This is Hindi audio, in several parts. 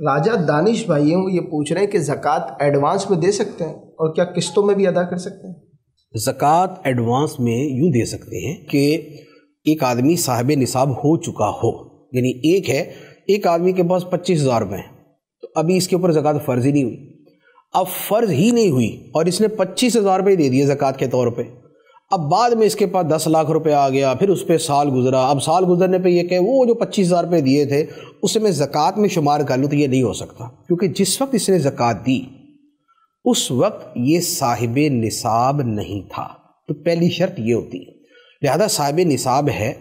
राजा दानिश भाई हैं वो ये पूछ रहे हैं कि ज़क़़त एडवांस में दे सकते हैं और क्या किस्तों में भी अदा कर सकते हैं ज़क़़त एडवांस में यूँ दे सकते हैं कि एक आदमी साहब निसाब हो चुका हो यानी एक है एक आदमी के पास पच्चीस हज़ार रुपये हैं तो अभी इसके ऊपर जक़ात फ़र्ज़ ही नहीं हुई अब फ़र्ज़ ही नहीं हुई और इसने पच्चीस हज़ार रुपये दे दिए ज़क़़त के तौर पर अब बाद में इसके पास दस लाख रुपए आ गया फिर उस पर साल गुजरा अब साल गुजरने पर यह कहे वो जो पच्चीस हज़ार रुपये दिए थे उसे मैं ज़क़़त में शुमार कर लूँ तो ये नहीं हो सकता क्योंकि जिस वक्त इसने ज़क़़त दी उस वक्त ये साहिब निसाब नहीं था तो पहली शर्त ये होती है लिहाजा साहिब निसाब है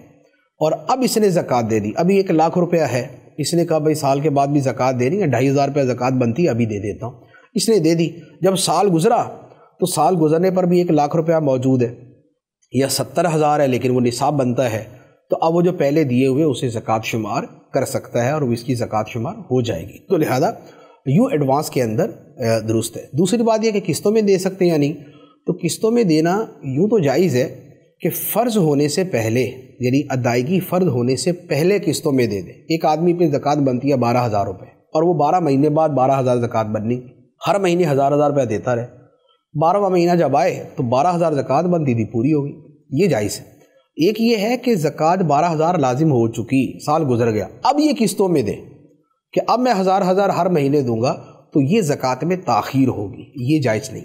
और अब इसने ज़क़़त दे दी अभी एक लाख रुपया है इसने कहा भाई साल के बाद भी ज़क़़त रही है ढाई हज़ार रुपया ज़क़़त बनती है अभी दे देता हूँ इसने दे दी जब साल गुजरा तो साल गुजरने पर भी एक लाख रुपया मौजूद है या सत्तर हज़ार है लेकिन वो निसाब बनता है तो अब वो जो पहले दिए हुए उसे ज़क़़त शुमार कर सकता है और वो इसकी ज़क़़त शुमार हो जाएगी तो लिहाजा यू एडवांस के अंदर दुरुस्त है दूसरी बात यह कि किस्तों में दे सकते हैं या नहीं तो किस्तों में देना यूँ तो जायज़ है कि फ़र्ज़ होने से पहले यानी अदायगी फ़र्ज होने से पहले किस्तों में दे दें एक आदमी पर ज़क़़त बनती है बारह हज़ार रुपये और वो बारह महीने बाद बारह हज़ार ज़क़़त बननी हर महीने हज़ार हज़ार रुपया देता रहे बारहवा महीना जब आए तो बारह हज़ार ज़क़़त बनती थी पूरी होगी ये जायज़ है एक ये है कि जक़ात बारह हज़ार लाजिम हो चुकी साल गुजर गया अब ये किस्तों में दें कि अब मैं हज़ार हज़ार हर महीने दूंगा तो ये जक़ात में ताखीर होगी ये जायज़ नहीं